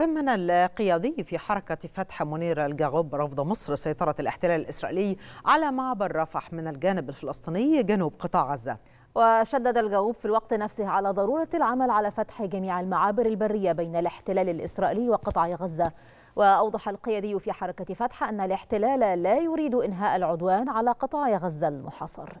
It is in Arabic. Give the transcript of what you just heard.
ثمن القيادي في حركة فتح منير الجاغوب رفض مصر سيطرة الاحتلال الإسرائيلي على معبر رفح من الجانب الفلسطيني جنوب قطاع غزة وشدد الجاوب في الوقت نفسه على ضرورة العمل على فتح جميع المعابر البرية بين الاحتلال الإسرائيلي وقطاع غزة وأوضح القيادي في حركة فتح أن الاحتلال لا يريد إنهاء العدوان على قطاع غزة المحاصر